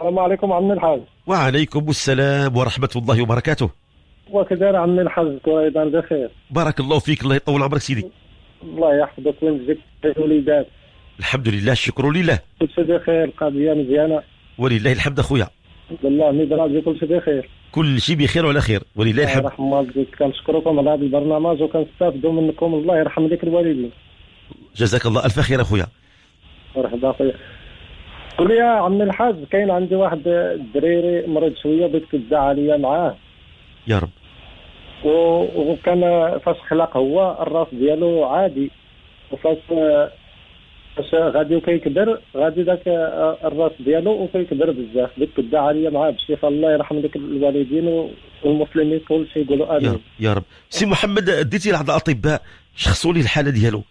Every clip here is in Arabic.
السلام عليكم عم الحاج وعليكم السلام ورحمة الله وبركاته وكذلك عم الحاج أيضا بخير بارك الله فيك الله يطول عمرك سيدي الله يحفظك وينجزك الوليدات الحمد لله الشكر لله كل شيء بخير القضية مزيانة ولله الحمد أخويا لله مي برادي كل شيء بخير كل شيء بخير وعلى خير ولله الحمد الله يرحم والديك كنشكركم على هذا البرنامج وكنستافدوا منكم الله يرحم لك الوالدين جزاك الله ألف خير أخويا مرحبا أخويا لي يا عمي الحاج كاين عندي واحد الدريري مرض شويه بغيت تدعى عليا معاه يا رب وكان فاش خلق هو الراس ديالو عادي وفاش فاش غادي وكيكبر غادي ذاك الراس ديالو وكيكبر بزاف بغيت تدعى عليا معاه بالشفاء الله يرحم لك الوالدين والمسلمين كل شيء يقولوا امين يا رب, يا رب. سي محمد ديتي لعند الاطباء شخصوا لي الحاله ديالو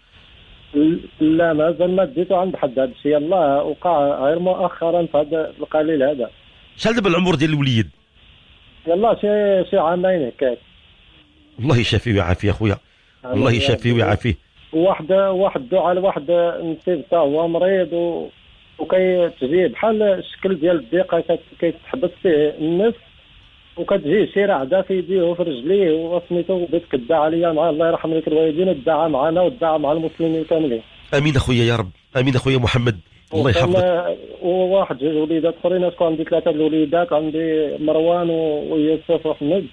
لا مازال ما ديتو عند حد هذا الشيء الله وقع غير مؤخرا في هذا القليل هذا شحال دابا العمر ديال الوليد؟ يلا شي شي عامين هكاك الله يشافيه ويعافيه خويا الله يشافيه يعني ويعافيه واحد واحد الدعاء لواحد نسيب حتى هو مريض و بحال الشكل ديال الضيقه كيتحبس فيه النفس وكتجي شي راه دا في يديه وفي رجليه وسميتو بدات كدا عليا مع الله يرحم لك الوالدين ودعى معنا ودعى مع المسلمين كاملين امين اخويا يا رب امين اخويا محمد الله يحفظك وواحد جوج وليدات اخرين شكون عندي ثلاثه الوليدات عندي مروان ويوسف وحمد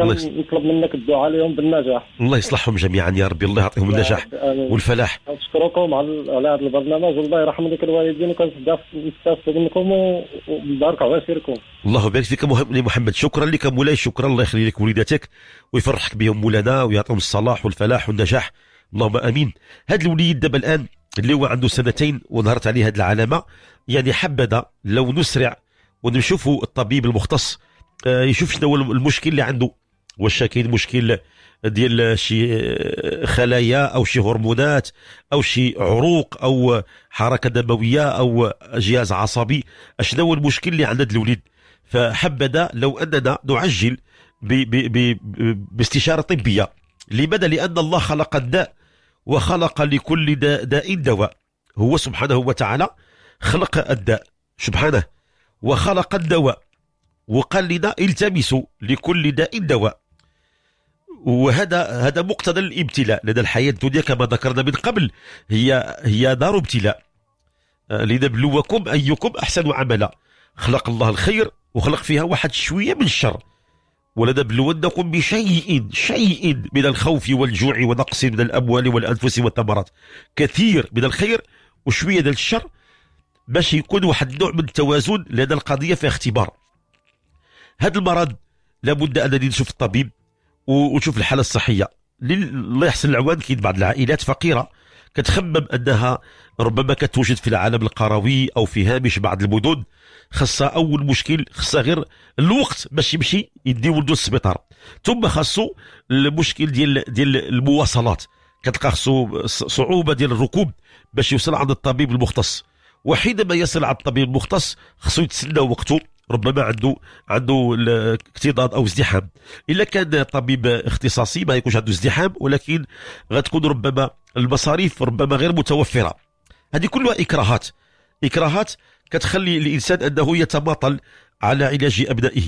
نطلب منك الدعاء لهم بالنجاح الله يصلحهم جميعا يا ربي الله يعطيهم النجاح والفلاح نشكركم على هذا البرنامج والله يرحم لك الوالدين وكنستافد منكم ومبارك سيركم الله يبارك فيك محمد شكرا لك مولاي شكرا الله يخلي لك وليداتك ويفرحك بهم مولانا ويعطيهم الصلاح والفلاح والنجاح اللهم امين هذا الوليد دابا الان اللي هو عنده سنتين وظهرت عليه هذه العلامه يعني حبذا لو نسرع ونشوفوا الطبيب المختص آه، يشوف شنو هو المشكل اللي عنده واش كاين مشكل ديال شي خلايا او شي هرمونات او شي عروق او حركه دمويه او جهاز عصبي اشنو هو المشكل اللي عند الوليد فحبذا لو اننا نعجل باستشاره طبيه لماذا لان الله خلق الداء وخلق لكل داء, داء دواء هو سبحانه وتعالى خلق الداء سبحانه وخلق الدواء وقال لنا التمسوا لكل داء دواء وهذا هذا مقتضى الابتلاء لدى الحياة الدنيا كما ذكرنا من قبل هي هي دار ابتلاء آه، لنبلوكم أيكم أحسن عملا خلق الله الخير وخلق فيها واحد شوية من الشر ولنبلونكم بشيء شيء من الخوف والجوع ونقص من الأموال والأنفس والثمرات كثير من الخير وشوية من الشر باش يكون واحد النوع من التوازن لأن القضية فيها اختبار هذا المرض لابد أنني نشوف الطبيب وتشوف الحاله الصحيه الله يحسن العوان كاين بعض العائلات فقيره كتخمم انها ربما كتوجد في العالم القروي او في هامش بعض المدن خاصها اول مشكل خاصها غير الوقت باش يمشي يدي ولدو للسبيطار ثم خاصو المشكل ديال ديال المواصلات كتلقى خصو صعوبه ديال الركوب باش يوصل عند الطبيب المختص وحينما يصل عند الطبيب المختص خصو يتسنى وقته ربما عنده عنده اكتضاد او ازدحام الا كان طبيب اختصاصي ما يكونش عنده ازدحام ولكن غتكون ربما المصاريف ربما غير متوفره هذه كلها اكراهات اكراهات كتخلي الانسان انه يتماطل على علاج ابنائه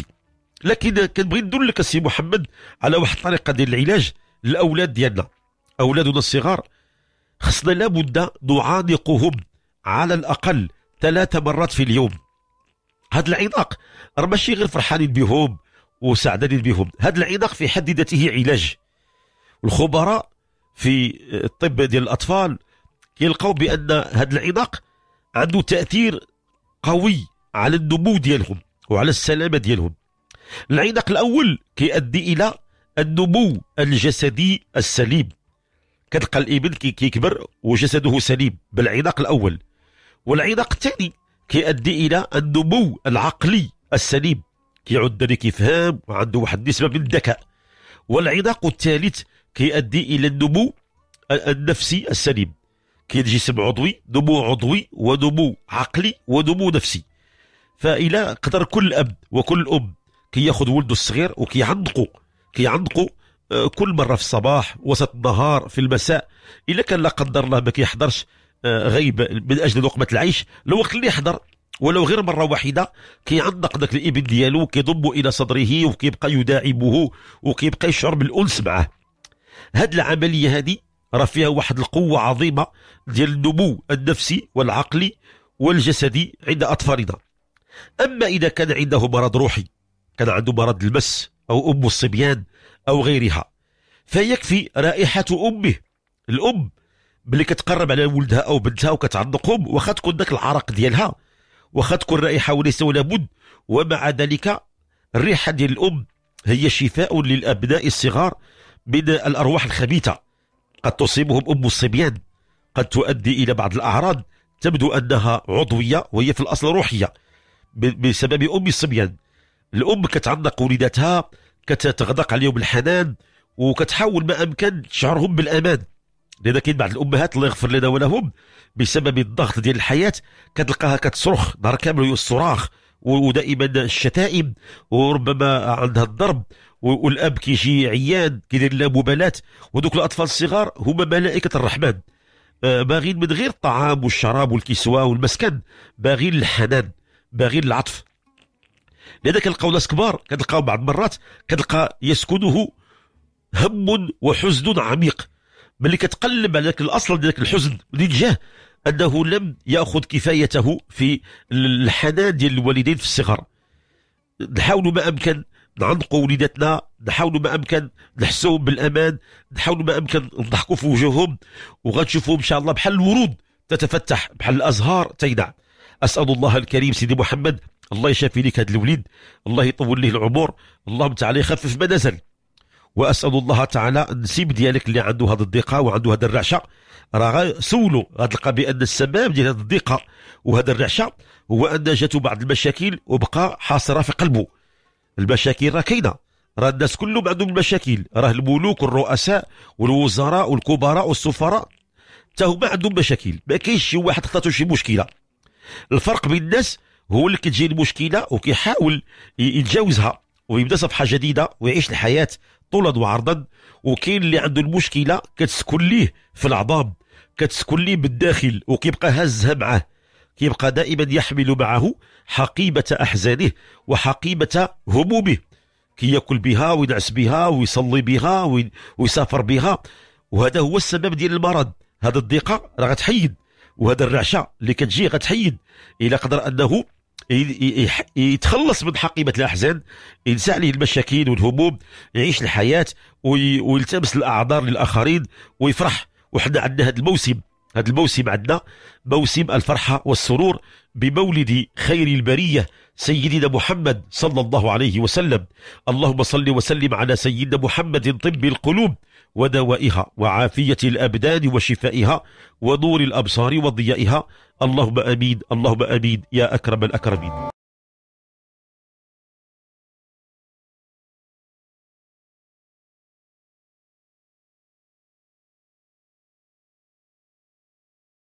لكن كنبغي ندل لك السي محمد على واحد الطريقه ديال العلاج للاولاد ديالنا اولادنا الصغار خصنا لابد نعانقهم على الاقل ثلاث مرات في اليوم هذا العناق راه ماشي غير فرحانين بهم وسعدانين بهم هذا العناق في حد ذاته علاج الخبراء في الطب ديال الاطفال كيلقاو بان هذا العناق عنده تاثير قوي على النمو ديالهم وعلى السلامه ديالهم العناق الاول كيؤدي الى النمو الجسدي السليم كتلقى الابن كيكبر وجسده سليم بالعناق الاول والعناق الثاني كيؤدي الى النمو العقلي السليم كيعود ذلك يفهم وعنده واحد النسبه من الذكاء والعناق الثالث كيؤدي الى النمو النفسي السليم كاين جسم عضوي نمو عضوي ونمو عقلي ونمو نفسي فإلى قدر كل أب وكل أم كي ياخذ ولده الصغير وكيعندقو كيعندقو آه، كل مرة في الصباح وسط النهار في المساء إلا كان لا قدر الله ما كيحضرش آه، غيب من اجل لقمه العيش الوقت اللي يحضر ولو غير مره واحده كيعنق ذاك الابن ديالو كيضم الى صدره وكيبقى يداعبه وكيبقى يشعر بالانس معه هاد العمليه هذه راه فيها واحد القوه عظيمه ديال النمو النفسي والعقلي والجسدي عند اطفالنا اما اذا كان عنده مرض روحي كان عنده مرض المس او ام الصبيان او غيرها فيكفي رائحه امه الام باللي كتقرب على ولدها او بنتها وكتعضقهم واخا تكون داك العرق ديالها واخا تكون رائحه وليس ولا بد ومع ذلك الريحه ديال الام هي شفاء للابناء الصغار من الارواح الخبيثه قد تصيبهم ام الصبيان قد تؤدي الى بعض الاعراض تبدو انها عضويه وهي في الاصل روحيه بسبب ام الصبيان الام كتعلق وليداتها كتغدق عليهم الحنان وكتحاول ما امكن تشعرهم بالامان لذا كاين بعض الامهات الله يغفر لنا ولهم بسبب الضغط ديال الحياه كتلقاها كتصرخ نهار كامل الصراخ ودائما الشتائم وربما عندها الضرب والاب كيجي عيان كيدير لا مبالاه ودوك الاطفال الصغار هما ملائكه الرحمن آه، باغيين من غير الطعام والشراب والكسوه والمسكن باغيين الحنان باغيين العطف لذا كنلقاو ناس كبار كتلقاو بعض المرات كتلقى يسكنه هم وحزن عميق ملي كتقلب على ذاك الاصل ديال الحزن والاتجاه انه لم ياخذ كفايته في الحنان ديال الوالدين في الصغر نحاولوا ما امكن نعنقوا وليداتنا نحاولوا ما امكن نحسوهم بالامان نحاولوا ما امكن نضحكوا في وجوههم وغنشوفوهم ان شاء الله بحال الورود تتفتح بحال الازهار تينع اسال الله الكريم سيدي محمد الله يشافي لك هذا الوليد الله يطول له العمر اللهم تعالى يخفف ما نزل واسال الله تعالى النسيب ديالك اللي عنده هذه الضيقه وعنده هذه الرعشه راه سولو غتلقى بان السبب ديال هذه الضيقه وهذه الرعشه هو ان جاتو بعض المشاكل وبقى حاصره في قلبه المشاكل راه كاينه راه الناس كلهم عندهم المشاكل راه الملوك والرؤساء والوزراء والكبراء والسفراء حتى هما عندهم مشاكل ما كاينش شي واحد خطاتو شي مشكله الفرق بين الناس هو اللي كتجي المشكله وكيحاول يتجاوزها ويبدا صفحه جديده ويعيش الحياه طلد وعرضد وكاين اللي عنده المشكله كتسكن ليه في العظام كتسكن ليه بالداخل وكيبقى هازها معاه كيبقى دائما يحمل معه حقيبه احزانه وحقيبه همومه كياكل بها ويدعس بها ويصلي بها ويسافر بها وهذا هو السبب ديال المرض هذا الضيقه راه غتحيد وهذا الرعشه اللي كتجي غتحيد الى قدر انه يتخلص من حقيبه الاحزان ينسى عليه المشاكل والهموم يعيش الحياه ويلتمس الاعذار للاخرين ويفرح وحنا عندنا هذا الموسم هذا الموسم عندنا موسم الفرحه والسرور بمولد خير البريه سيدنا محمد صلى الله عليه وسلم اللهم صل وسلم على سيدنا محمد طب القلوب ودوائها وعافية الأبدان وشفائها ونور الأبصار وضيائها اللهم أمين اللهم أمين يا أكرم الأكرمين